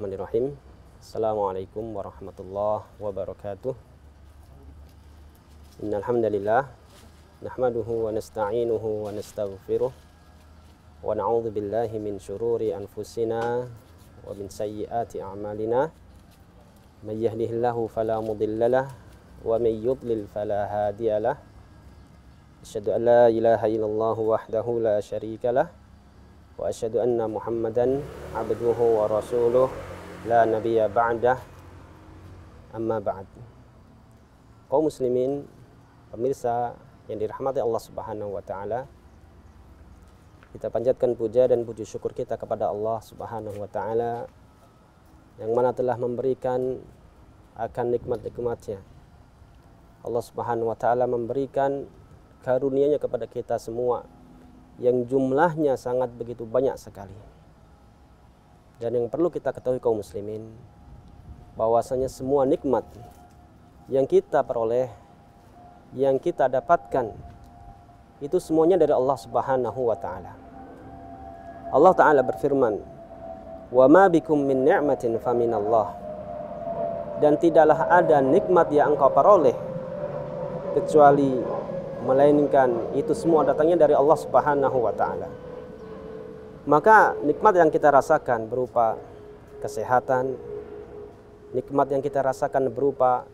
Bismillahirrahmanirrahim. Assalamualaikum warahmatullahi wabarakatuh. Innal hamdalillah nahmaduhu wa nasta'inuhu wa nastaghfiruh wa na'udzu billahi min shururi anfusina wa min sayyiati a'malina. May yahdihillahu fala mudhillalah wa may yudlil fala hadiyalah. Asyhadu an la ilaha illallah wahdahu la syarikalah. وأشهد أن محمدا عبده ورسوله la nabiyya ba'dah amma ba'd kaum muslimin pemirsa yang dirahmati Allah Subhanahu wa taala kita panjatkan puja dan puji syukur kita kepada Allah Subhanahu wa taala yang mana telah memberikan akan nikmat-nikmatnya Allah Subhanahu wa taala memberikan karunia-Nya kepada kita semua yang jumlahnya sangat begitu banyak sekali dan yang perlu kita ketahui kaum muslimin, bahwasanya semua nikmat yang kita peroleh, yang kita dapatkan, itu semuanya dari Allah Subhanahu wa taala. Allah taala berfirman, "Wa ma bikum min ni'matin Allah." Dan tidaklah ada nikmat yang engkau peroleh kecuali melainkan itu semua datangnya dari Allah Subhanahu wa taala. Maka nikmat yang kita rasakan berupa kesehatan, nikmat yang kita rasakan berupa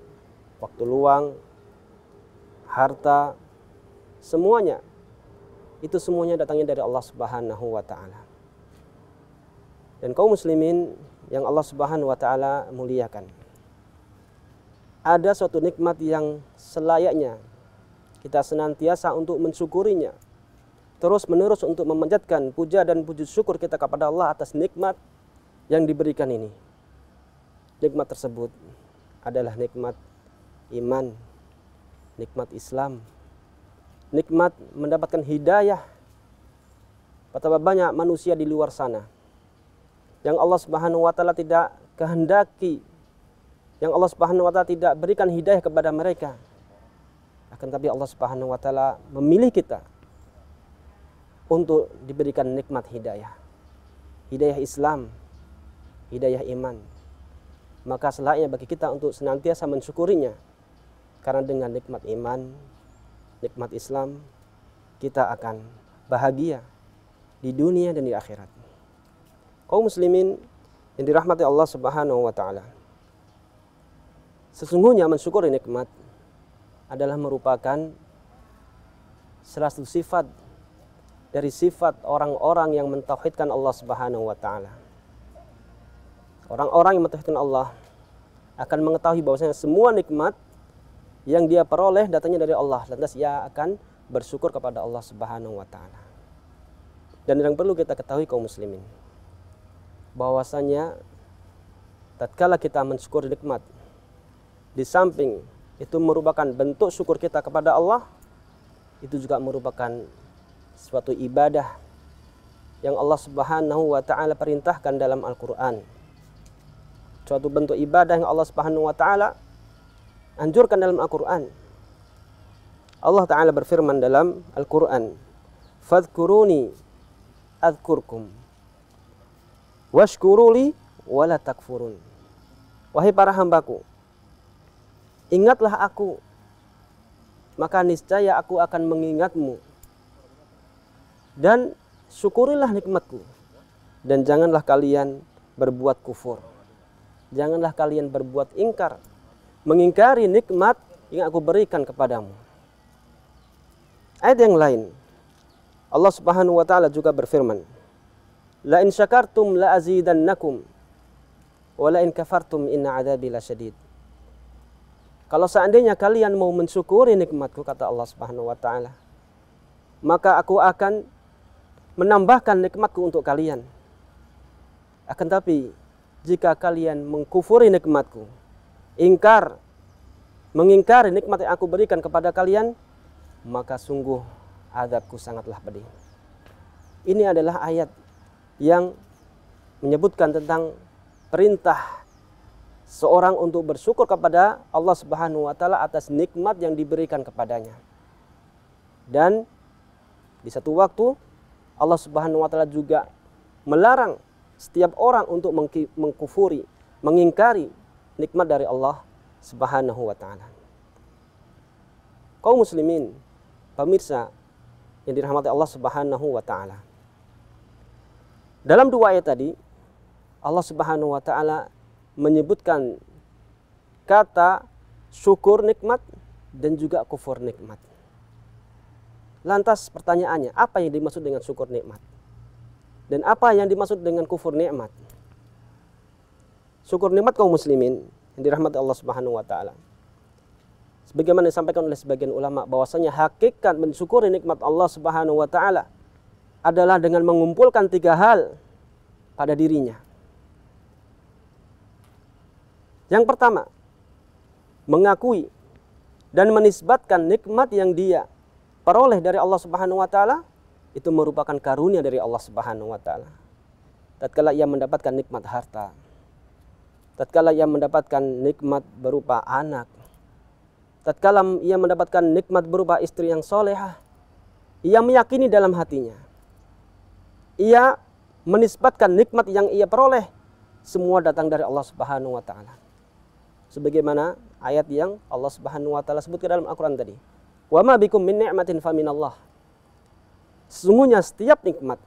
waktu luang, harta, semuanya itu semuanya datangnya dari Allah Subhanahu wa taala. Dan kaum muslimin yang Allah Subhanahu wa taala muliakan. Ada suatu nikmat yang selayaknya kita senantiasa untuk mensyukurinya terus-menerus untuk memanjatkan puja dan puji syukur kita kepada Allah atas nikmat yang diberikan ini. Nikmat tersebut adalah nikmat iman, nikmat Islam, nikmat mendapatkan hidayah. Betapa banyak manusia di luar sana yang Allah Subhanahu wa taala tidak kehendaki, yang Allah Subhanahu wa taala tidak berikan hidayah kepada mereka. Akan tapi Allah Subhanahu wa taala memilih kita untuk diberikan nikmat hidayah. Hidayah Islam, hidayah iman. Maka selainnya bagi kita untuk senantiasa mensyukurinya. Karena dengan nikmat iman, nikmat Islam, kita akan bahagia di dunia dan di akhirat. Kaum muslimin yang dirahmati Allah Subhanahu wa taala. Sesungguhnya mensyukuri nikmat adalah merupakan salah satu sifat dari sifat orang-orang yang mentauhidkan Allah Subhanahu wa taala. Orang-orang yang mentauhidkan Allah akan mengetahui bahwasanya semua nikmat yang dia peroleh datangnya dari Allah, lantas ia akan bersyukur kepada Allah Subhanahu wa taala. Dan yang perlu kita ketahui kaum muslimin bahwasanya tatkala kita mensyukuri nikmat di samping itu merupakan bentuk syukur kita kepada Allah itu juga merupakan suatu ibadah yang Allah Subhanahu wa taala perintahkan dalam Al-Qur'an. Suatu bentuk ibadah yang Allah Subhanahu wa taala anjurkan dalam Al-Qur'an. Allah taala berfirman dalam Al-Qur'an, "Fadhkuruni adzkurkum washkuruli wala takfurun." Wahai para hambaku, ingatlah aku, maka niscaya aku akan mengingatmu dan syukurilah nikmatku dan janganlah kalian berbuat kufur janganlah kalian berbuat ingkar mengingkari nikmat yang aku berikan kepadamu ayat yang lain Allah Subhanahu wa taala juga berfirman la in syakartum la azidannakum wa la in kafartum inna la syadid kalau seandainya kalian mau mensyukuri nikmatku kata Allah Subhanahu wa taala maka aku akan menambahkan nikmatku untuk kalian. Akan tapi, jika kalian mengkufuri nikmatku, ingkar, mengingkari nikmat yang aku berikan kepada kalian, maka sungguh azabku sangatlah pedih. Ini adalah ayat yang menyebutkan tentang perintah seorang untuk bersyukur kepada Allah Subhanahu wa taala atas nikmat yang diberikan kepadanya. Dan di satu waktu Allah Subhanahu wa taala juga melarang setiap orang untuk mengkufuri, mengingkari nikmat dari Allah Subhanahu wa taala. Kaum muslimin, pemirsa yang dirahmati Allah Subhanahu wa taala. Dalam dua ayat tadi Allah Subhanahu wa taala menyebutkan kata syukur nikmat dan juga kufur nikmat. Lantas pertanyaannya, apa yang dimaksud dengan syukur nikmat? Dan apa yang dimaksud dengan kufur nikmat? Syukur nikmat kaum muslimin yang dirahmati Allah Subhanahu wa taala. Sebagaimana disampaikan oleh sebagian ulama bahwasanya hakikat mensyukuri nikmat Allah Subhanahu wa taala adalah dengan mengumpulkan tiga hal pada dirinya. Yang pertama, mengakui dan menisbatkan nikmat yang dia peroleh dari Allah Subhanahu wa taala itu merupakan karunia dari Allah Subhanahu wa taala. Tatkala ia mendapatkan nikmat harta, tatkala ia mendapatkan nikmat berupa anak, tatkala ia mendapatkan nikmat berupa istri yang solehah, ia meyakini dalam hatinya. Ia menisbatkan nikmat yang ia peroleh semua datang dari Allah Subhanahu wa taala. Sebagaimana ayat yang Allah Subhanahu wa taala sebutkan dalam Al-Qur'an tadi. Wa ma bikum min ni'matin faminallah. Sesungguhnya setiap nikmat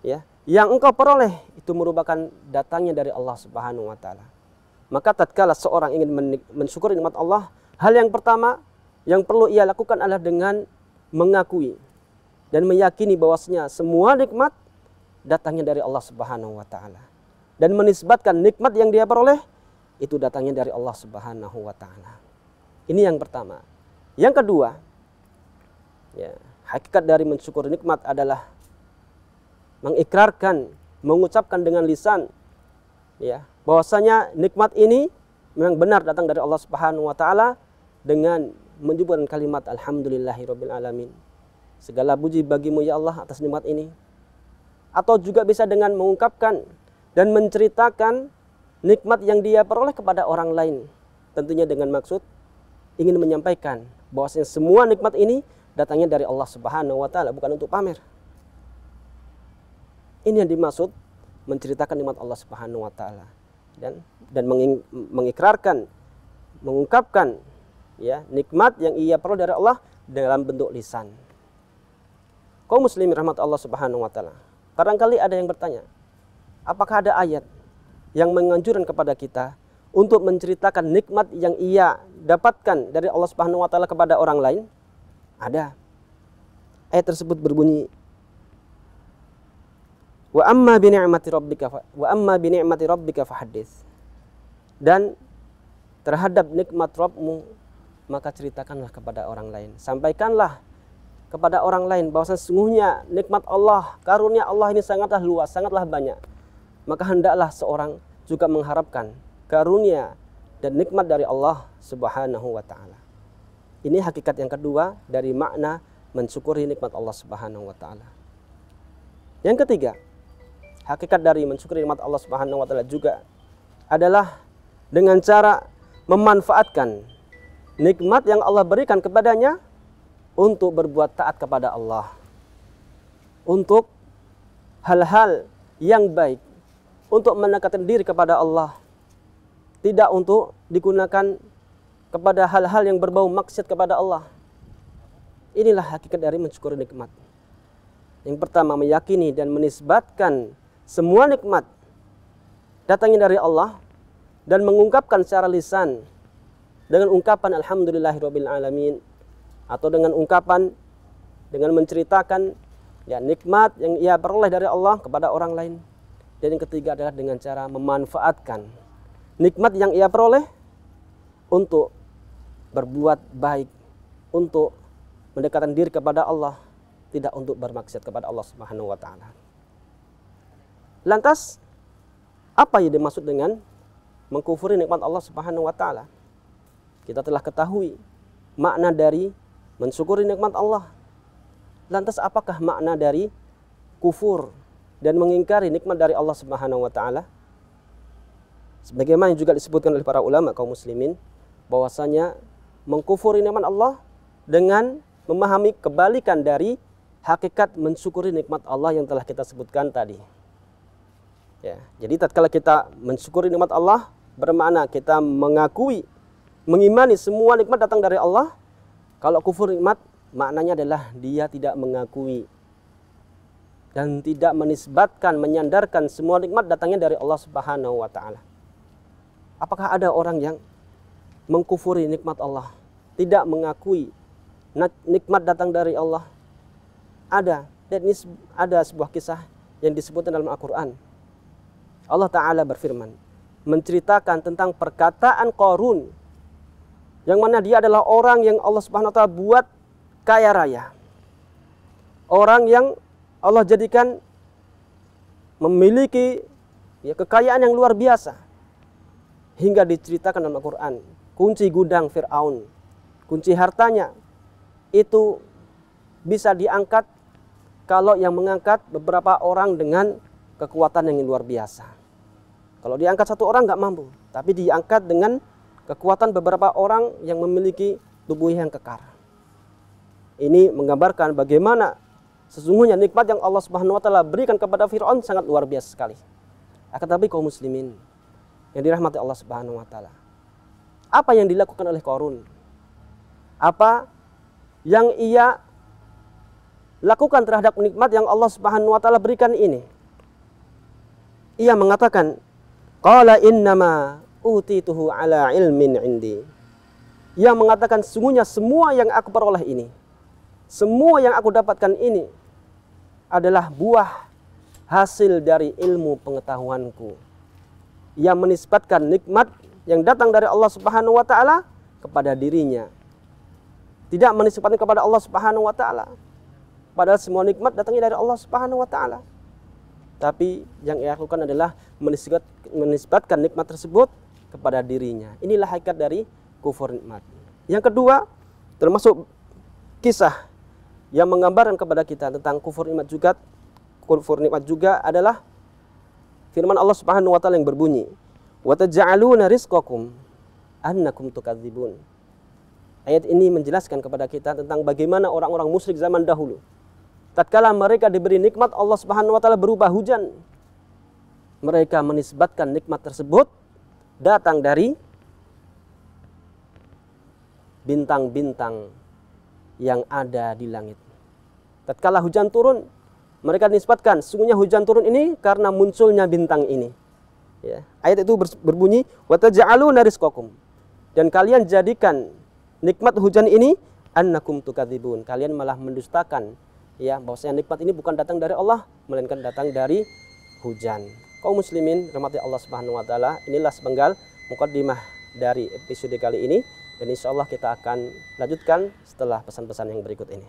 ya, yang engkau peroleh itu merupakan datangnya dari Allah Subhanahu wa taala. Maka tatkala seorang ingin mensyukuri nikmat Allah, hal yang pertama yang perlu ia lakukan adalah dengan mengakui dan meyakini bahwasanya semua nikmat datangnya dari Allah Subhanahu wa taala dan menisbatkan nikmat yang dia peroleh itu datangnya dari Allah Subhanahu wa taala. Ini yang pertama. Yang kedua, ya, hakikat dari mensyukur nikmat adalah mengikrarkan, mengucapkan dengan lisan ya, bahwasanya nikmat ini memang benar datang dari Allah Subhanahu wa taala dengan menyebutkan kalimat alhamdulillahirabbil alamin. Segala puji bagimu ya Allah atas nikmat ini. Atau juga bisa dengan mengungkapkan dan menceritakan nikmat yang dia peroleh kepada orang lain. Tentunya dengan maksud ingin menyampaikan bahwasanya semua nikmat ini datangnya dari Allah Subhanahu wa taala bukan untuk pamer. Ini yang dimaksud menceritakan nikmat Allah Subhanahu wa taala dan dan menging, mengikrarkan mengungkapkan ya nikmat yang ia peroleh dari Allah dalam bentuk lisan. Kau muslim rahmat Allah Subhanahu wa taala. Barangkali ada yang bertanya, apakah ada ayat yang menganjurkan kepada kita untuk menceritakan nikmat yang ia dapatkan dari Allah Subhanahu wa taala kepada orang lain? Ada. Ayat tersebut berbunyi Wa amma bi ni'mati rabbika wa amma bi ni'mati rabbika fahaddits. Dan terhadap nikmat Rabbmu maka ceritakanlah kepada orang lain. Sampaikanlah kepada orang lain bahwa sesungguhnya nikmat Allah, karunia Allah ini sangatlah luas, sangatlah banyak. Maka hendaklah seorang juga mengharapkan karunia dan nikmat dari Allah Subhanahu wa taala. Ini hakikat yang kedua dari makna mensyukuri nikmat Allah Subhanahu wa taala. Yang ketiga, hakikat dari mensyukuri nikmat Allah Subhanahu wa taala juga adalah dengan cara memanfaatkan nikmat yang Allah berikan kepadanya untuk berbuat taat kepada Allah. Untuk hal-hal yang baik untuk mendekatkan diri kepada Allah tidak untuk digunakan kepada hal-hal yang berbau maksiat kepada Allah. Inilah hakikat dari mensyukuri nikmat. Yang pertama meyakini dan menisbatkan semua nikmat datangnya dari Allah dan mengungkapkan secara lisan dengan ungkapan alhamdulillahirobbilalamin alamin atau dengan ungkapan dengan menceritakan ya nikmat yang ia peroleh dari Allah kepada orang lain. Dan yang ketiga adalah dengan cara memanfaatkan nikmat yang ia peroleh untuk berbuat baik, untuk mendekatkan diri kepada Allah, tidak untuk bermaksiat kepada Allah Subhanahu wa taala. Lantas apa yang dimaksud dengan mengkufuri nikmat Allah Subhanahu wa taala? Kita telah ketahui makna dari mensyukuri nikmat Allah. Lantas apakah makna dari kufur dan mengingkari nikmat dari Allah Subhanahu wa taala? Sebagaimana juga disebutkan oleh para ulama kaum muslimin bahwasanya mengkufuri nikmat Allah dengan memahami kebalikan dari hakikat mensyukuri nikmat Allah yang telah kita sebutkan tadi. Ya, jadi tatkala kita mensyukuri nikmat Allah bermakna kita mengakui mengimani semua nikmat datang dari Allah. Kalau kufur nikmat maknanya adalah dia tidak mengakui dan tidak menisbatkan menyandarkan semua nikmat datangnya dari Allah Subhanahu wa taala. Apakah ada orang yang mengkufuri nikmat Allah, tidak mengakui nikmat datang dari Allah? Ada. Dan ini ada sebuah kisah yang disebutkan dalam Al-Qur'an. Allah taala berfirman, menceritakan tentang perkataan Korun, yang mana dia adalah orang yang Allah Subhanahu wa taala buat kaya raya. Orang yang Allah jadikan memiliki ya, kekayaan yang luar biasa hingga diceritakan dalam Al-Quran. Kunci gudang Fir'aun, kunci hartanya itu bisa diangkat kalau yang mengangkat beberapa orang dengan kekuatan yang luar biasa. Kalau diangkat satu orang nggak mampu, tapi diangkat dengan kekuatan beberapa orang yang memiliki tubuh yang kekar. Ini menggambarkan bagaimana sesungguhnya nikmat yang Allah Subhanahu wa taala berikan kepada Firaun sangat luar biasa sekali. Akan tetapi kaum muslimin yang dirahmati Allah Subhanahu wa taala. Apa yang dilakukan oleh Korun? Apa yang ia lakukan terhadap nikmat yang Allah Subhanahu wa taala berikan ini? Ia mengatakan, "Qala innama utituhu ala ilmin indi." Ia mengatakan sungguhnya semua yang aku peroleh ini, semua yang aku dapatkan ini adalah buah hasil dari ilmu pengetahuanku yang menisbatkan nikmat yang datang dari Allah Subhanahu wa taala kepada dirinya. Tidak menisbatkan kepada Allah Subhanahu wa taala. Padahal semua nikmat datangnya dari Allah Subhanahu wa taala. Tapi yang ia lakukan adalah menisbatkan nikmat tersebut kepada dirinya. Inilah hakikat dari kufur nikmat. Yang kedua, termasuk kisah yang menggambarkan kepada kita tentang kufur nikmat juga kufur nikmat juga adalah firman Allah Subhanahu wa taala yang berbunyi, "Wa taj'aluna rizqakum annakum tukadzibun." Ayat ini menjelaskan kepada kita tentang bagaimana orang-orang musyrik zaman dahulu tatkala mereka diberi nikmat Allah Subhanahu wa taala berupa hujan, mereka menisbatkan nikmat tersebut datang dari bintang-bintang yang ada di langit. Tatkala hujan turun, mereka nisbatkan sungguhnya hujan turun ini karena munculnya bintang ini. Ya. Ayat itu berbunyi wataj'aluna nariskokum Dan kalian jadikan nikmat hujan ini annakum tukadzibun. Kalian malah mendustakan ya bahwasanya nikmat ini bukan datang dari Allah melainkan datang dari hujan. Kau muslimin rahmati Allah Subhanahu wa taala, inilah sepenggal mukadimah dari episode kali ini dan insya Allah kita akan lanjutkan setelah pesan-pesan yang berikut ini.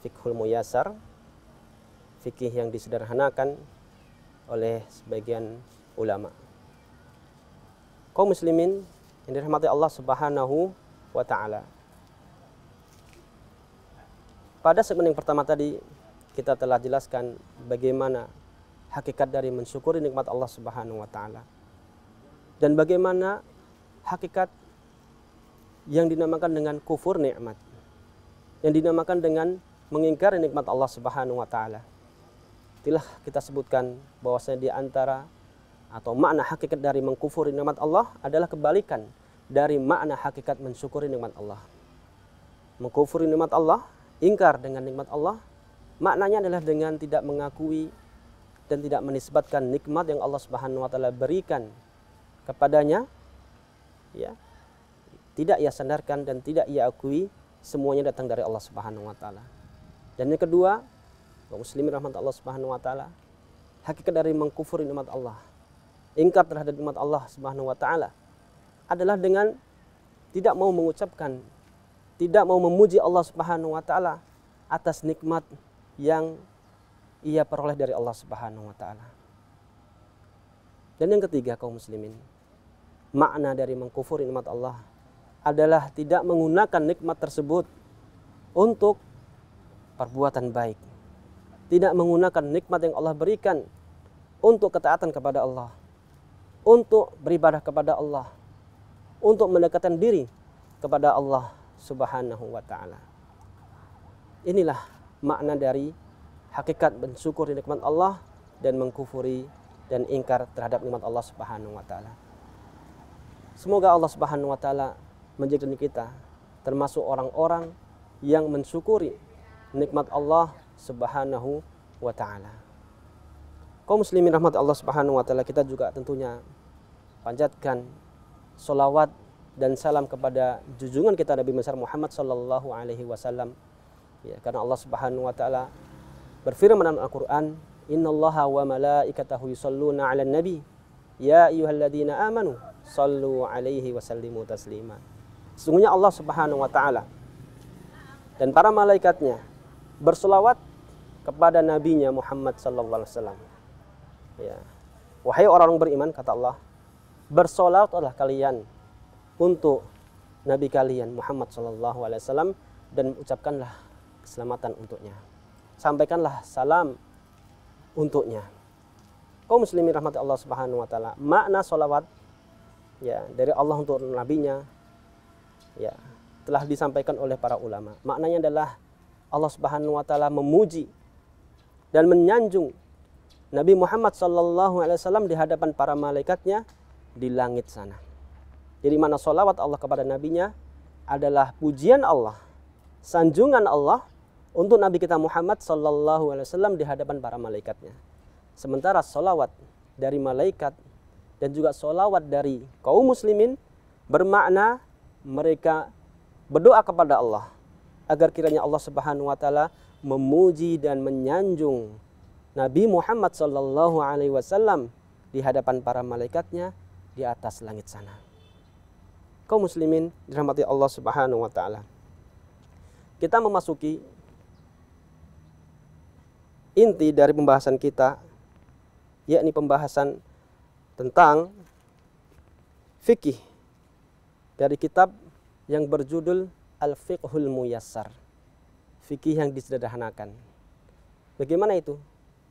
Fikhul Muyasar fikih yang disederhanakan oleh sebagian ulama kaum muslimin yang dirahmati Allah Subhanahu wa taala pada segmen yang pertama tadi kita telah jelaskan bagaimana hakikat dari mensyukuri nikmat Allah Subhanahu wa taala dan bagaimana hakikat yang dinamakan dengan kufur nikmat yang dinamakan dengan mengingkari nikmat Allah Subhanahu wa taala. Itulah kita sebutkan bahwasanya di antara atau makna hakikat dari mengkufuri nikmat Allah adalah kebalikan dari makna hakikat mensyukuri nikmat Allah. Mengkufuri nikmat Allah, ingkar dengan nikmat Allah, maknanya adalah dengan tidak mengakui dan tidak menisbatkan nikmat yang Allah Subhanahu wa taala berikan kepadanya ya. Tidak ia sandarkan dan tidak ia akui semuanya datang dari Allah Subhanahu wa taala. Dan yang kedua, kaum muslimin rahmat Allah Subhanahu wa taala, hakikat dari mengkufuri nikmat Allah, ingkar terhadap nikmat Allah Subhanahu wa taala adalah dengan tidak mau mengucapkan, tidak mau memuji Allah Subhanahu wa taala atas nikmat yang ia peroleh dari Allah Subhanahu wa taala. Dan yang ketiga kaum muslimin, makna dari mengkufuri nikmat Allah adalah tidak menggunakan nikmat tersebut untuk perbuatan baik. Tidak menggunakan nikmat yang Allah berikan untuk ketaatan kepada Allah. Untuk beribadah kepada Allah. Untuk mendekatkan diri kepada Allah subhanahu wa ta'ala. Inilah makna dari hakikat bersyukur di nikmat Allah dan mengkufuri dan ingkar terhadap nikmat Allah Subhanahu wa taala. Semoga Allah Subhanahu wa taala menjadikan kita termasuk orang-orang yang mensyukuri nikmat Allah Subhanahu wa taala. Kaum muslimin rahmat Allah Subhanahu wa taala, kita juga tentunya panjatkan solawat dan salam kepada junjungan kita Nabi besar Muhammad sallallahu alaihi wasallam. Ya, karena Allah Subhanahu wa taala berfirman dalam Al-Qur'an, "Innallaha wa malaikatahu yusalluna 'alan nabi, ya ayyuhalladzina amanu sallu alaihi wa sallimu taslima." Sesungguhnya Allah Subhanahu wa taala dan para malaikatnya bersolawat kepada nabinya Muhammad sallallahu alaihi wasallam. Ya. Wahai orang beriman kata Allah, bersolawatlah kalian untuk nabi kalian Muhammad sallallahu alaihi wasallam dan ucapkanlah keselamatan untuknya. Sampaikanlah salam untuknya. Kau muslimin rahmati Allah Subhanahu wa taala, makna solawat ya dari Allah untuk nabinya ya telah disampaikan oleh para ulama. Maknanya adalah Allah Subhanahu wa taala memuji dan menyanjung Nabi Muhammad sallallahu alaihi wasallam di hadapan para malaikatnya di langit sana. Jadi mana solawat Allah kepada nabinya adalah pujian Allah, sanjungan Allah untuk Nabi kita Muhammad sallallahu alaihi wasallam di hadapan para malaikatnya. Sementara solawat dari malaikat dan juga solawat dari kaum muslimin bermakna mereka berdoa kepada Allah agar kiranya Allah Subhanahu wa taala memuji dan menyanjung Nabi Muhammad sallallahu alaihi wasallam di hadapan para malaikatnya di atas langit sana. Kau muslimin dirahmati Allah Subhanahu wa taala. Kita memasuki inti dari pembahasan kita yakni pembahasan tentang fikih dari kitab yang berjudul al-fiqhul muyassar. Fikih yang disederhanakan. Bagaimana itu?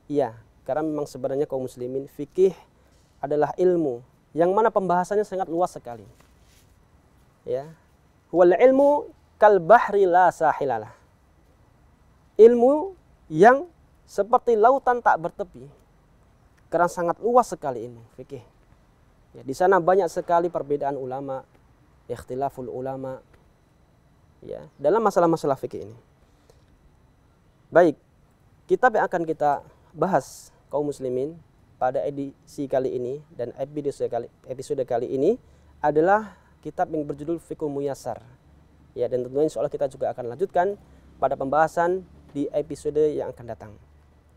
Iya, karena memang sebenarnya kaum muslimin fikih adalah ilmu yang mana pembahasannya sangat luas sekali. Ya. Wal ilmu kal bahri la sahilalah. Ilmu yang seperti lautan tak bertepi. Karena sangat luas sekali ilmu fikih. Ya, di sana banyak sekali perbedaan ulama, ikhtilaful ulama, ya dalam masalah-masalah fikih ini. Baik, kitab yang akan kita bahas kaum muslimin pada edisi kali ini dan episode kali, episode kali ini adalah kitab yang berjudul Fikul Muyasar. Ya, dan tentunya insya Allah kita juga akan lanjutkan pada pembahasan di episode yang akan datang.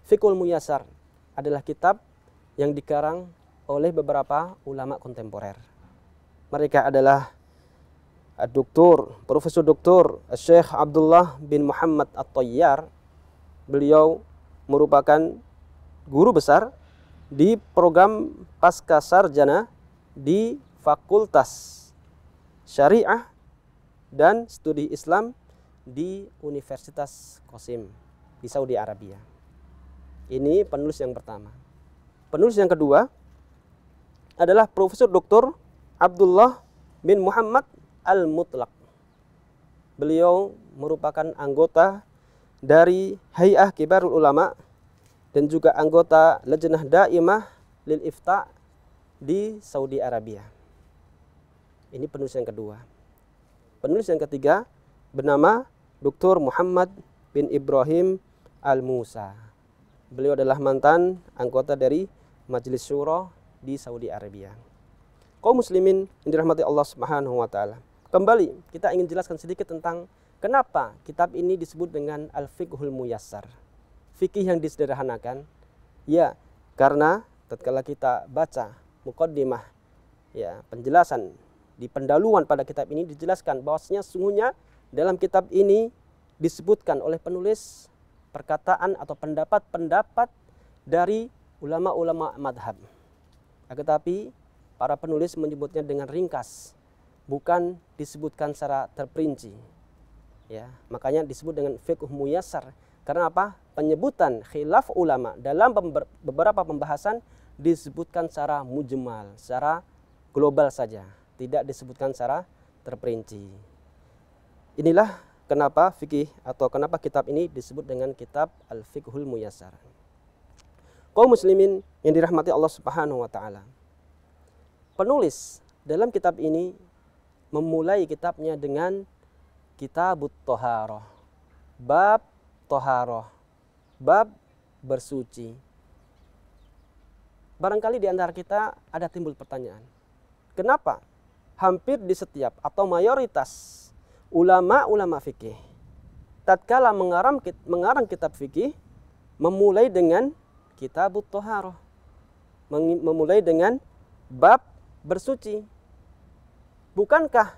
Fikul Muyasar adalah kitab yang dikarang oleh beberapa ulama kontemporer. Mereka adalah Dr. Profesor Dr. Syekh Abdullah bin Muhammad At-Tayyar beliau merupakan guru besar di program pasca sarjana di Fakultas Syariah dan Studi Islam di Universitas Qasim di Saudi Arabia. Ini penulis yang pertama. Penulis yang kedua adalah Profesor Dr. Abdullah bin Muhammad al-mutlak. Beliau merupakan anggota dari Hay'ah Kibarul Ulama dan juga anggota Lajnah Daimah lil Ifta di Saudi Arabia. Ini penulis yang kedua. Penulis yang ketiga bernama Dr. Muhammad bin Ibrahim Al-Musa. Beliau adalah mantan anggota dari Majelis Syuro di Saudi Arabia. Kau muslimin yang dirahmati Allah Subhanahu wa taala. Kembali, kita ingin jelaskan sedikit tentang kenapa kitab ini disebut dengan Al-Fiqhul Muyassar. Fikih yang disederhanakan. Ya, karena tatkala kita baca mukaddimah ya, penjelasan di pendaluan pada kitab ini dijelaskan bahwasanya sungguhnya dalam kitab ini disebutkan oleh penulis perkataan atau pendapat-pendapat dari ulama-ulama madhab. Tetapi para penulis menyebutnya dengan ringkas bukan disebutkan secara terperinci. Ya, makanya disebut dengan fiqh muyasar. Karena apa? Penyebutan khilaf ulama dalam beberapa pembahasan disebutkan secara mujmal, secara global saja, tidak disebutkan secara terperinci. Inilah kenapa fikih atau kenapa kitab ini disebut dengan kitab Al-Fiqhul Muyasar. Kaum muslimin yang dirahmati Allah Subhanahu wa taala. Penulis dalam kitab ini memulai kitabnya dengan kitab Toharoh. Bab Toharoh. Bab bersuci. Barangkali di antara kita ada timbul pertanyaan. Kenapa hampir di setiap atau mayoritas ulama-ulama fikih tatkala mengarang, mengarang kitab fikih memulai dengan kitab toharoh memulai dengan bab bersuci bukankah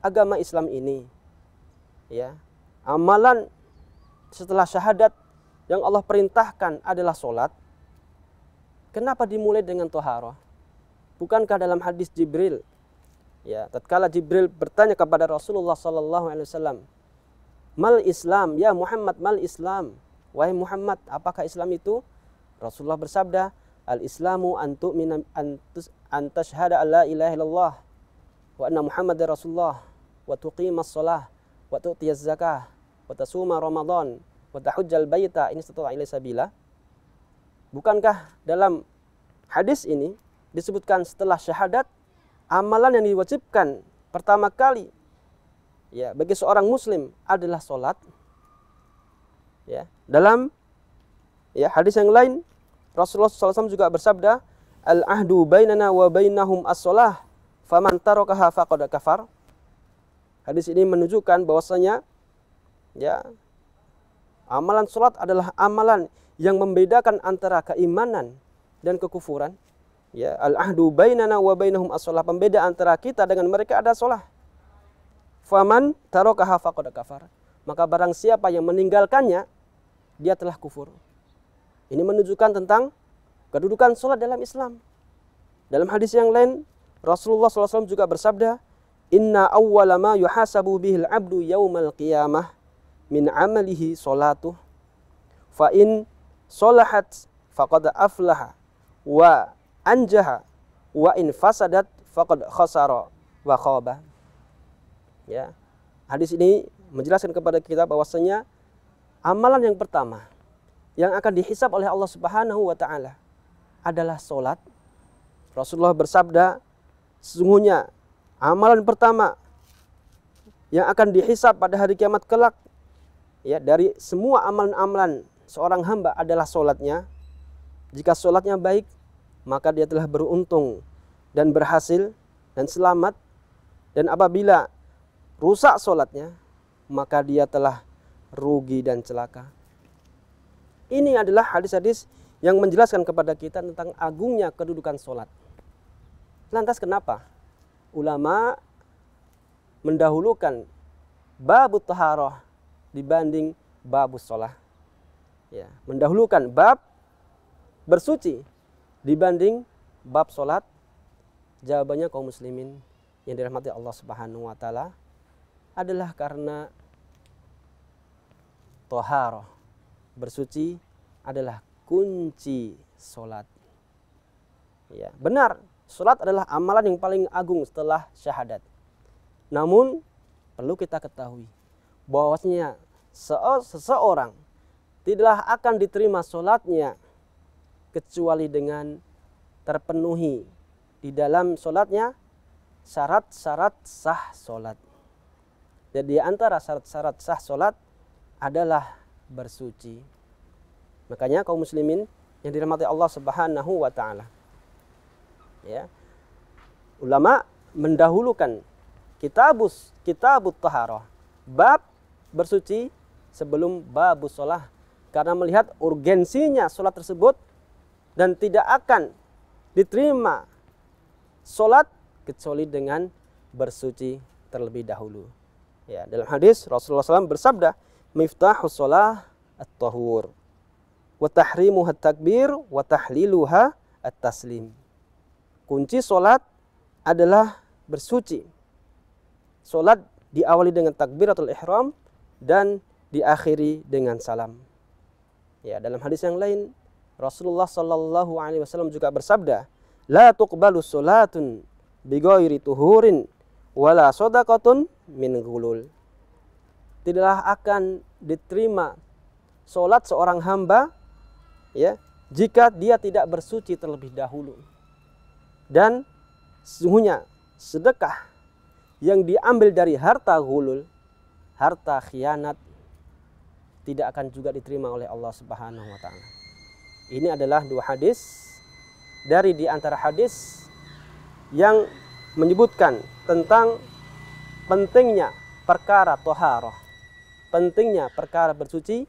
agama Islam ini ya amalan setelah syahadat yang Allah perintahkan adalah sholat kenapa dimulai dengan toharoh bukankah dalam hadis Jibril ya tatkala Jibril bertanya kepada Rasulullah Sallallahu Alaihi Wasallam mal Islam ya Muhammad mal Islam wahai Muhammad apakah Islam itu Rasulullah bersabda al Islamu antu minam antus antashhada alla ilaha illallah wa anna Muhammad Rasulullah wa as-salah, wa az zakah wa tasuma Ramadan wa tahujjal baita ini setelah ila sabila. Bukankah dalam hadis ini disebutkan setelah syahadat amalan yang diwajibkan pertama kali ya bagi seorang muslim adalah salat ya dalam ya hadis yang lain Rasulullah SAW juga bersabda al ahdu bainana wa bainahum as salah faman tarakaha faqad kafar. Hadis ini menunjukkan bahwasanya ya amalan salat adalah amalan yang membedakan antara keimanan dan kekufuran. Ya, al-ahdu bainana wa bainahum as-shalah. Pembeda antara kita dengan mereka ada salat. Faman tarakaha faqad kafar. Maka barang siapa yang meninggalkannya dia telah kufur. Ini menunjukkan tentang kedudukan salat dalam Islam. Dalam hadis yang lain Rasulullah SAW juga bersabda, Inna awwala ma yuhasabu bihil abdu yawmal qiyamah min amalihi solatuh. Fa in solahat faqad aflaha wa anjaha wa in fasadat faqad khasara wa khaba. Ya. Hadis ini menjelaskan kepada kita bahwasanya amalan yang pertama yang akan dihisap oleh Allah Subhanahu wa taala adalah solat. Rasulullah bersabda, Sesungguhnya amalan pertama yang akan dihisap pada hari kiamat kelak ya dari semua amalan-amalan seorang hamba adalah solatnya. Jika solatnya baik, maka dia telah beruntung dan berhasil dan selamat. Dan apabila rusak solatnya, maka dia telah rugi dan celaka. Ini adalah hadis-hadis yang menjelaskan kepada kita tentang agungnya kedudukan solat. Lantas kenapa? Ulama mendahulukan bab taharah dibanding bab sholah. Ya, mendahulukan bab bersuci dibanding bab sholat. Jawabannya kaum muslimin yang dirahmati Allah Subhanahu wa taala adalah karena toharoh bersuci adalah kunci sholat. Ya, benar Salat adalah amalan yang paling agung setelah syahadat. Namun perlu kita ketahui bahwasanya seseorang tidaklah akan diterima salatnya kecuali dengan terpenuhi di dalam salatnya syarat-syarat sah salat. Jadi antara syarat-syarat sah salat adalah bersuci. Makanya kaum muslimin yang dirahmati Allah Subhanahu wa taala ya ulama mendahulukan kitabus kitabut taharah bab bersuci sebelum babus sholat karena melihat urgensinya sholat tersebut dan tidak akan diterima sholat kecuali dengan bersuci terlebih dahulu. Ya, dalam hadis Rasulullah SAW bersabda, miftahus sholat at-tahur, wa tahrimuha takbir, wa tahliluha at-taslim kunci solat adalah bersuci. Solat diawali dengan takbiratul ihram dan diakhiri dengan salam. Ya, dalam hadis yang lain Rasulullah Shallallahu Alaihi Wasallam juga bersabda, la tuqbalu solatun bighairi tuhurin ولا sodakotun min gulul. Tidaklah akan diterima solat seorang hamba ya jika dia tidak bersuci terlebih dahulu. Dan sesungguhnya sedekah yang diambil dari harta hulul, harta khianat tidak akan juga diterima oleh Allah Subhanahu wa taala. Ini adalah dua hadis dari di antara hadis yang menyebutkan tentang pentingnya perkara toharoh, pentingnya perkara bersuci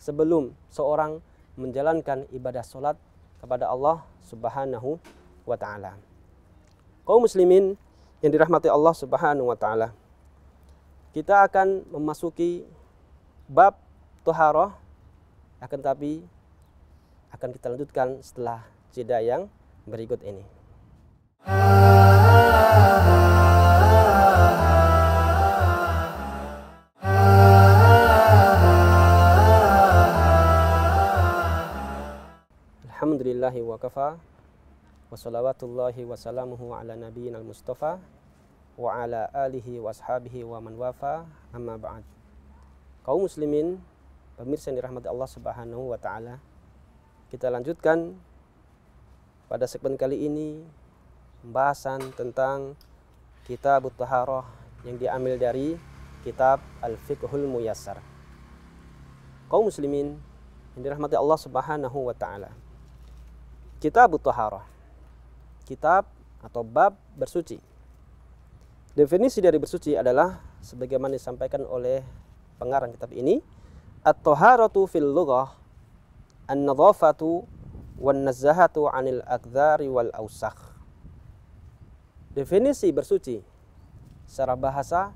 sebelum seorang menjalankan ibadah solat kepada Allah Subhanahu wa taala. Kaum muslimin yang dirahmati Allah Subhanahu wa taala. Kita akan memasuki bab taharah akan tapi akan kita lanjutkan setelah jeda yang berikut ini. Alhamdulillahi wa kafa Wassalawatullahi wassalamuhu ala nabiyin al-mustafa wa ala alihi washabihi wa man wafa amma ba'd. Kaum muslimin, pemirsa yang dirahmati Allah Subhanahu wa taala. Kita lanjutkan pada segmen kali ini pembahasan tentang kitab taharah yang diambil dari kitab Al-Fiqhul Muyassar. Kaum muslimin yang dirahmati Allah Subhanahu wa taala. Kitab taharah kitab atau bab bersuci. Definisi dari bersuci adalah sebagaimana disampaikan oleh pengarang kitab ini, at-taharatu fil lughah an-nadhafatu wan nazahatu 'anil wal ausakh. Definisi bersuci secara bahasa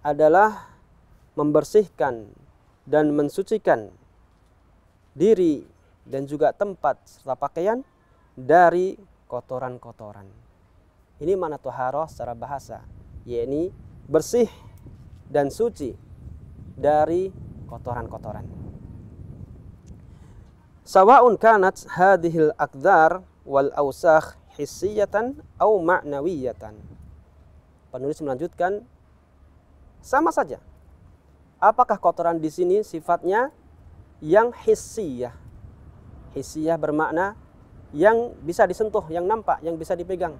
adalah membersihkan dan mensucikan diri dan juga tempat serta pakaian dari kotoran-kotoran. Ini mana toharoh secara bahasa, yakni bersih dan suci dari kotoran-kotoran. Sawa'un kanat hadhil akdar wal ausah hissiyatan au ma'nawiyatan. Penulis melanjutkan sama saja. Apakah kotoran di sini sifatnya yang hissiyah? Hissiyah bermakna yang bisa disentuh, yang nampak, yang bisa dipegang.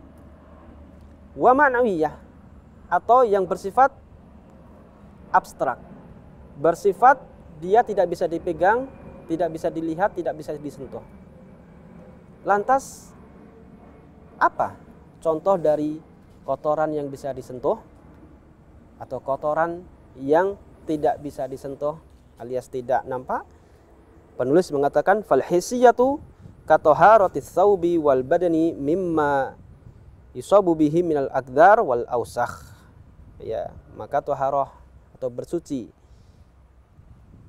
Wa ma'nawiyah atau yang bersifat abstrak. Bersifat dia tidak bisa dipegang, tidak bisa dilihat, tidak bisa disentuh. Lantas apa contoh dari kotoran yang bisa disentuh atau kotoran yang tidak bisa disentuh alias tidak nampak? Penulis mengatakan falhisiyatu katoharotis saubi wal badani mimma yusabu bihi minal akdar wal ausakh ya maka toharoh atau bersuci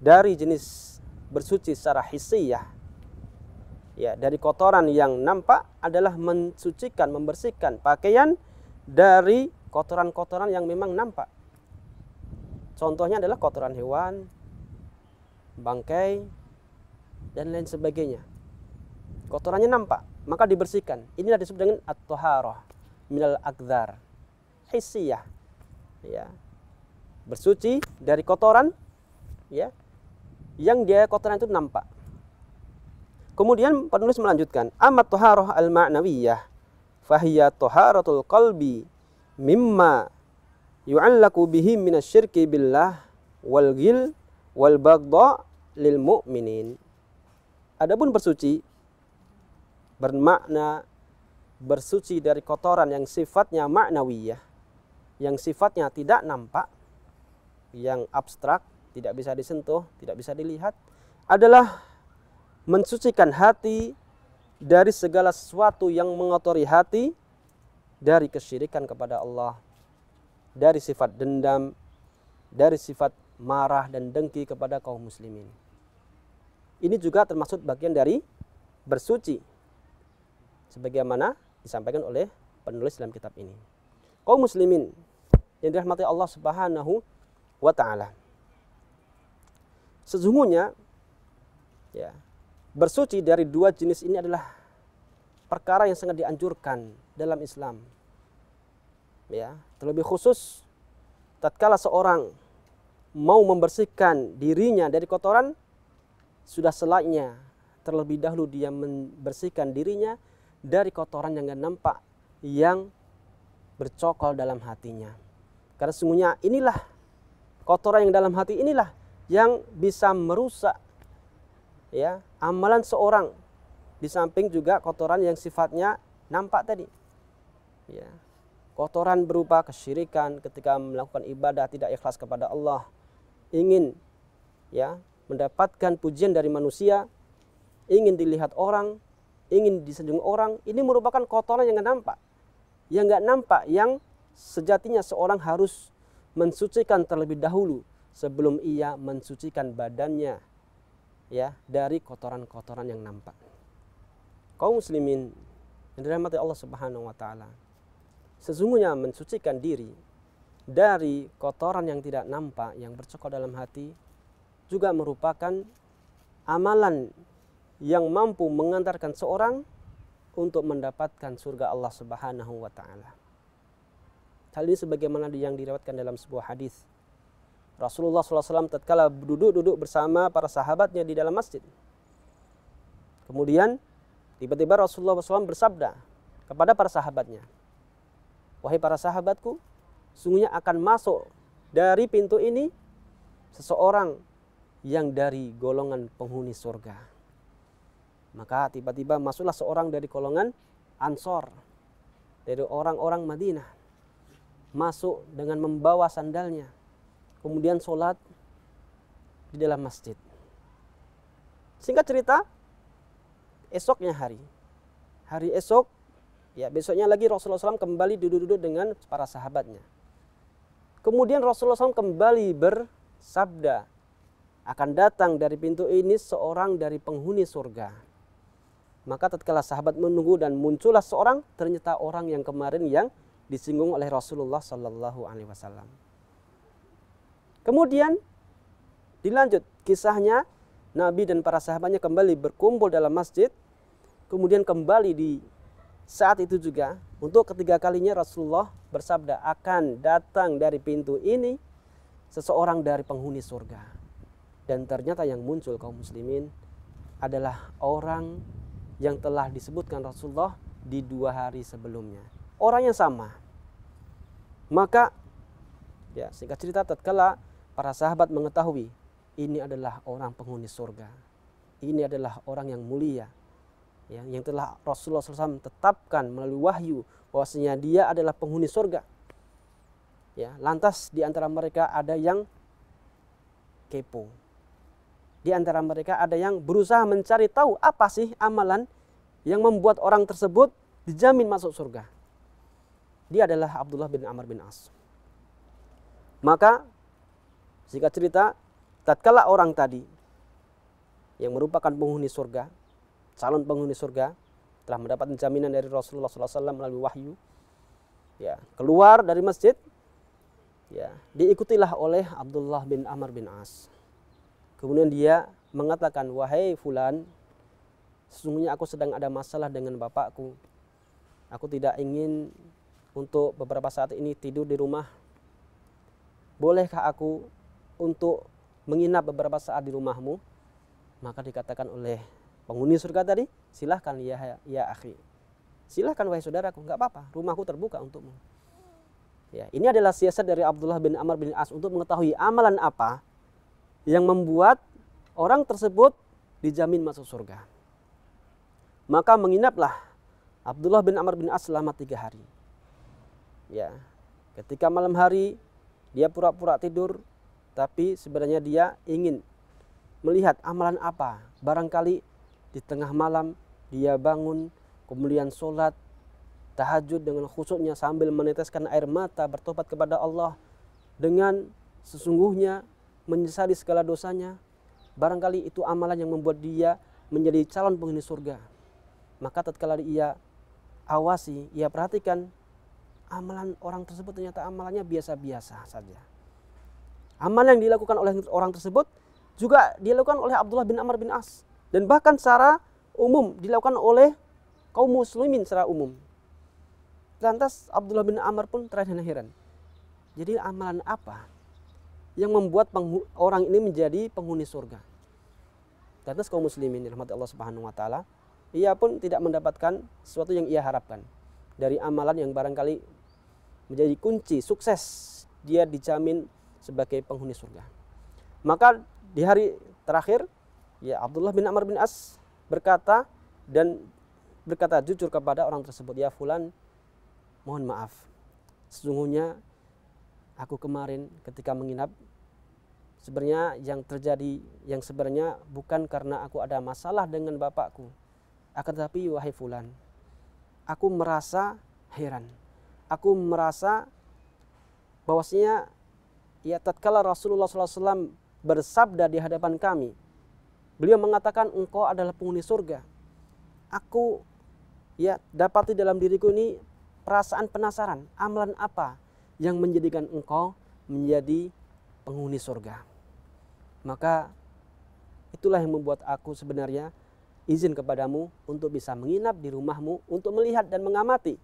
dari jenis bersuci secara hisiyah ya dari kotoran yang nampak adalah mensucikan membersihkan pakaian dari kotoran-kotoran yang memang nampak contohnya adalah kotoran hewan bangkai dan lain sebagainya kotorannya nampak, maka dibersihkan. Inilah disebut dengan at-taharah minal akdar. Hisiyah. Ya. Bersuci dari kotoran ya. Yang dia kotoran itu nampak. Kemudian penulis melanjutkan, amat taharah al-ma'nawiyah fahiya taharatul qalbi mimma yu'allaku bihi minasyirki billah wal gil wal bagdha lil mu'minin. Adapun bersuci bermakna bersuci dari kotoran yang sifatnya maknawiyah, yang sifatnya tidak nampak, yang abstrak, tidak bisa disentuh, tidak bisa dilihat, adalah mensucikan hati dari segala sesuatu yang mengotori hati dari kesyirikan kepada Allah, dari sifat dendam, dari sifat marah dan dengki kepada kaum muslimin. Ini juga termasuk bagian dari bersuci sebagaimana disampaikan oleh penulis dalam kitab ini. kau muslimin yang dirahmati Allah Subhanahu wa taala. Sesungguhnya ya, bersuci dari dua jenis ini adalah perkara yang sangat dianjurkan dalam Islam. Ya, terlebih khusus tatkala seorang mau membersihkan dirinya dari kotoran sudah selainnya terlebih dahulu dia membersihkan dirinya dari kotoran yang gak nampak yang bercokol dalam hatinya. Karena sesungguhnya inilah kotoran yang dalam hati inilah yang bisa merusak ya amalan seorang di samping juga kotoran yang sifatnya nampak tadi. Ya. Kotoran berupa kesyirikan ketika melakukan ibadah tidak ikhlas kepada Allah, ingin ya mendapatkan pujian dari manusia, ingin dilihat orang, ingin disanjung orang, ini merupakan kotoran yang nggak nampak. Yang nggak nampak, yang sejatinya seorang harus mensucikan terlebih dahulu sebelum ia mensucikan badannya ya dari kotoran-kotoran yang nampak. Kaum muslimin yang dirahmati Allah Subhanahu wa taala. Sesungguhnya mensucikan diri dari kotoran yang tidak nampak yang bercokol dalam hati juga merupakan amalan yang mampu mengantarkan seorang untuk mendapatkan surga Allah Subhanahu wa taala. Hal ini sebagaimana yang dirawatkan dalam sebuah hadis. Rasulullah SAW tatkala duduk-duduk bersama para sahabatnya di dalam masjid. Kemudian tiba-tiba Rasulullah SAW bersabda kepada para sahabatnya, Wahai para sahabatku, sungguhnya akan masuk dari pintu ini seseorang yang dari golongan penghuni surga. Maka tiba-tiba masuklah seorang dari golongan Ansor, dari orang-orang Madinah, masuk dengan membawa sandalnya, kemudian sholat di dalam masjid. Singkat cerita, esoknya hari, hari esok, ya besoknya lagi Rasulullah SAW kembali duduk-duduk dengan para sahabatnya. Kemudian Rasulullah SAW kembali bersabda, akan datang dari pintu ini seorang dari penghuni surga maka tatkala sahabat menunggu dan muncullah seorang ternyata orang yang kemarin yang disinggung oleh Rasulullah Shallallahu Alaihi Wasallam. Kemudian dilanjut kisahnya Nabi dan para sahabatnya kembali berkumpul dalam masjid, kemudian kembali di saat itu juga untuk ketiga kalinya Rasulullah bersabda akan datang dari pintu ini seseorang dari penghuni surga. Dan ternyata yang muncul kaum muslimin adalah orang yang telah disebutkan Rasulullah di dua hari sebelumnya. Orang yang sama. Maka ya singkat cerita tatkala para sahabat mengetahui ini adalah orang penghuni surga. Ini adalah orang yang mulia. Ya, yang telah Rasulullah SAW tetapkan melalui wahyu bahwasanya dia adalah penghuni surga. Ya, lantas di antara mereka ada yang kepo, di antara mereka ada yang berusaha mencari tahu apa sih amalan yang membuat orang tersebut dijamin masuk surga. Dia adalah Abdullah bin Amr bin As. Maka jika cerita tatkala orang tadi yang merupakan penghuni surga, calon penghuni surga telah mendapat jaminan dari Rasulullah SAW melalui wahyu, ya keluar dari masjid, ya diikutilah oleh Abdullah bin Amr bin As Kemudian dia mengatakan, wahai fulan, sesungguhnya aku sedang ada masalah dengan bapakku. Aku tidak ingin untuk beberapa saat ini tidur di rumah. Bolehkah aku untuk menginap beberapa saat di rumahmu? Maka dikatakan oleh penghuni surga tadi, silahkan ya, ya akhi. Silahkan wahai saudaraku, nggak apa-apa, rumahku terbuka untukmu. Ya, ini adalah siasat dari Abdullah bin Amr bin As untuk mengetahui amalan apa yang membuat orang tersebut dijamin masuk surga. Maka menginaplah Abdullah bin Amr bin As selama tiga hari. Ya, ketika malam hari dia pura-pura tidur, tapi sebenarnya dia ingin melihat amalan apa. Barangkali di tengah malam dia bangun, kemudian sholat, tahajud dengan khusyuknya sambil meneteskan air mata bertobat kepada Allah dengan sesungguhnya menyesali segala dosanya, barangkali itu amalan yang membuat dia menjadi calon penghuni surga. Maka tatkala ia awasi, ia perhatikan amalan orang tersebut ternyata amalannya biasa-biasa saja. Amalan yang dilakukan oleh orang tersebut juga dilakukan oleh Abdullah bin Amr bin As dan bahkan secara umum dilakukan oleh kaum muslimin secara umum. Lantas Abdullah bin Amr pun terheran-heran. Jadi amalan apa yang membuat orang ini menjadi penghuni surga. Karena kaum muslimin rahmat Allah Subhanahu wa taala, ia pun tidak mendapatkan sesuatu yang ia harapkan dari amalan yang barangkali menjadi kunci sukses dia dijamin sebagai penghuni surga. Maka di hari terakhir ya Abdullah bin Amr bin As berkata dan berkata jujur kepada orang tersebut, "Ya fulan, mohon maaf. Sesungguhnya aku kemarin ketika menginap sebenarnya yang terjadi yang sebenarnya bukan karena aku ada masalah dengan bapakku akan tetapi wahai fulan aku merasa heran aku merasa bahwasanya ya tatkala Rasulullah SAW bersabda di hadapan kami beliau mengatakan engkau adalah penghuni surga aku ya dapati dalam diriku ini perasaan penasaran amalan apa yang menjadikan engkau menjadi penghuni surga. Maka itulah yang membuat aku sebenarnya izin kepadamu untuk bisa menginap di rumahmu, untuk melihat dan mengamati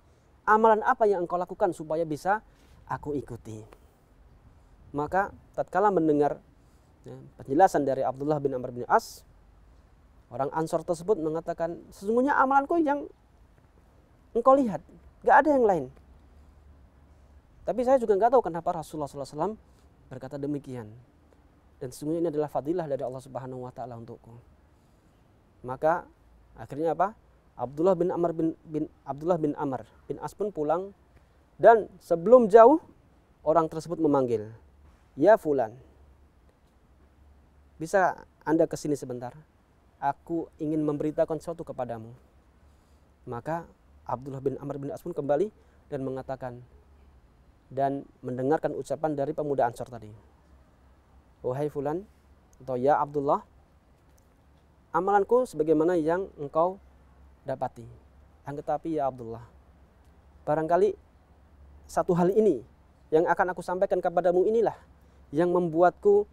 amalan apa yang engkau lakukan supaya bisa aku ikuti. Maka tatkala mendengar ya, penjelasan dari Abdullah bin Amr bin As, orang Ansor tersebut mengatakan, sesungguhnya amalanku yang engkau lihat, gak ada yang lain. Tapi saya juga nggak tahu kenapa Rasulullah SAW berkata demikian. Dan sesungguhnya ini adalah fadilah dari Allah Subhanahu Wa Taala untukku. Maka akhirnya apa? Abdullah bin Amr bin, bin Abdullah bin Amr bin As pun pulang dan sebelum jauh orang tersebut memanggil, ya Fulan, bisa anda kesini sebentar? Aku ingin memberitakan sesuatu kepadamu. Maka Abdullah bin Amr bin As pun kembali dan mengatakan, dan mendengarkan ucapan dari pemuda Ansar tadi. Wahai fulan atau ya Abdullah, amalanku sebagaimana yang engkau dapati. Angkat tetapi ya Abdullah, barangkali satu hal ini yang akan aku sampaikan kepadamu inilah yang membuatku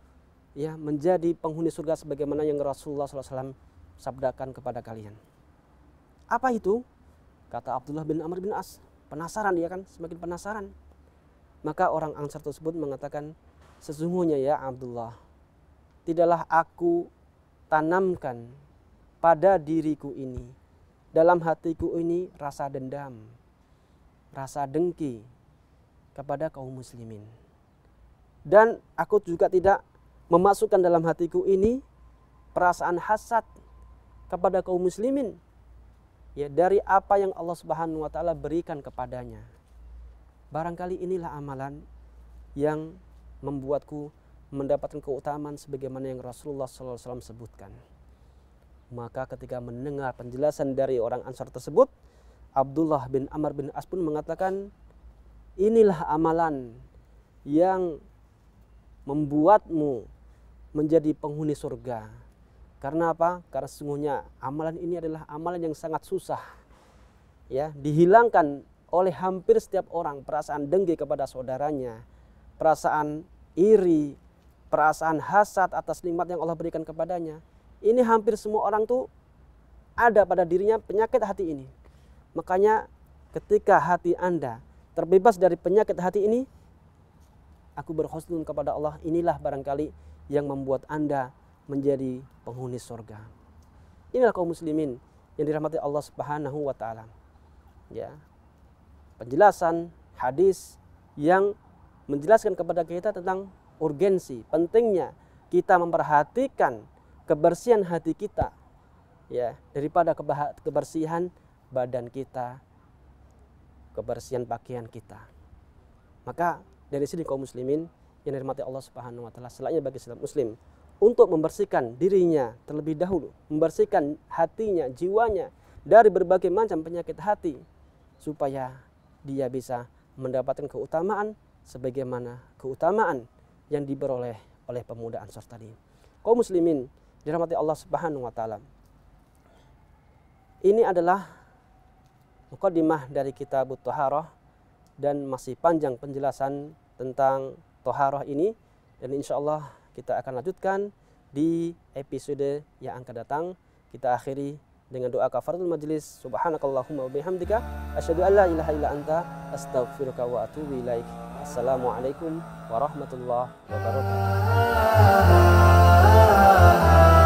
ya menjadi penghuni surga sebagaimana yang Rasulullah SAW sabdakan kepada kalian. Apa itu? Kata Abdullah bin Amr bin As. Penasaran dia kan, semakin penasaran. Maka orang Ansar tersebut mengatakan, sesungguhnya ya Abdullah, tidaklah aku tanamkan pada diriku ini, dalam hatiku ini rasa dendam, rasa dengki kepada kaum muslimin. Dan aku juga tidak memasukkan dalam hatiku ini perasaan hasad kepada kaum muslimin ya dari apa yang Allah Subhanahu wa taala berikan kepadanya. Barangkali inilah amalan yang membuatku mendapatkan keutamaan sebagaimana yang Rasulullah SAW sebutkan. Maka ketika mendengar penjelasan dari orang Ansar tersebut, Abdullah bin Amr bin As pun mengatakan, inilah amalan yang membuatmu menjadi penghuni surga. Karena apa? Karena sesungguhnya amalan ini adalah amalan yang sangat susah. Ya, dihilangkan oleh hampir setiap orang perasaan dengki kepada saudaranya, perasaan iri, perasaan hasad atas nikmat yang Allah berikan kepadanya. Ini hampir semua orang tuh ada pada dirinya penyakit hati ini. Makanya ketika hati Anda terbebas dari penyakit hati ini, aku berhusnul kepada Allah, inilah barangkali yang membuat Anda menjadi penghuni surga. Inilah kaum muslimin yang dirahmati Allah Subhanahu wa taala. Ya, penjelasan hadis yang menjelaskan kepada kita tentang urgensi, pentingnya kita memperhatikan kebersihan hati kita ya daripada kebersihan badan kita, kebersihan pakaian kita. Maka dari sini kaum muslimin yang dirahmati Allah Subhanahu wa taala selainnya bagi setiap muslim untuk membersihkan dirinya terlebih dahulu, membersihkan hatinya, jiwanya dari berbagai macam penyakit hati supaya dia bisa mendapatkan keutamaan sebagaimana keutamaan yang diperoleh oleh pemuda Ansor tadi. Kau muslimin dirahmati Allah Subhanahu wa taala. Ini adalah mukadimah dari kitab Thaharah dan masih panjang penjelasan tentang Thaharah ini dan insya Allah kita akan lanjutkan di episode yang akan datang. Kita akhiri dengan doa kafaratul majlis subhanakallahumma wa bihamdika asyhadu an la ilaha illa anta astaghfiruka wa atubu ilaik assalamualaikum warahmatullahi wabarakatuh